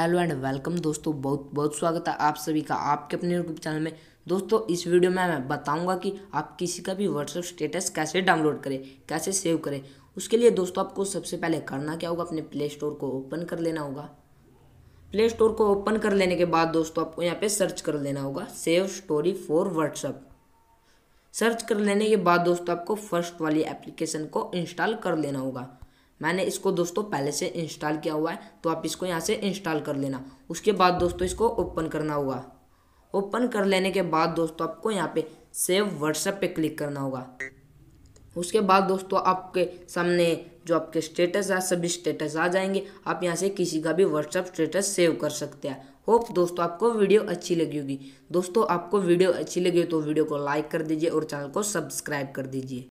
hello and welcome दोस्तों बहुत बहुत स्वागत है आप सभी का आपके अपने यूट्यूब चैनल में दोस्तों इस वीडियो में मैं बताऊंगा कि आप किसी का भी व्हाट्सअप स्टेटस कैसे डाउनलोड करें कैसे सेव करें उसके लिए दोस्तों आपको सबसे पहले करना क्या होगा अपने प्ले स्टोर को ओपन कर लेना होगा प्ले स्टोर को ओपन कर लेने के बाद दोस्तों आपको यहाँ पर सर्च कर लेना होगा save story for WhatsApp search कर लेने के बाद दोस्तों आपको फर्स्ट वाली एप्लीकेशन को इंस्टॉल कर लेना होगा मैंने इसको दोस्तों पहले से इंस्टॉल किया हुआ है तो आप इसको यहाँ से इंस्टॉल कर लेना उसके बाद दोस्तों इसको ओपन करना होगा ओपन कर लेने के बाद दोस्तों आपको यहाँ पे सेव व्हाट्सएप पे क्लिक करना होगा उसके बाद दोस्तों आपके सामने जो आपके स्टेटस है सभी स्टेटस आ जाएंगे आप यहाँ से किसी का भी व्हाट्सएप स्टेटस सेव कर सकते हैं होप दोस्तों आपको वीडियो अच्छी लगी होगी दोस्तों आपको वीडियो अच्छी लगी हो तो वीडियो को लाइक कर दीजिए और चैनल को सब्सक्राइब कर दीजिए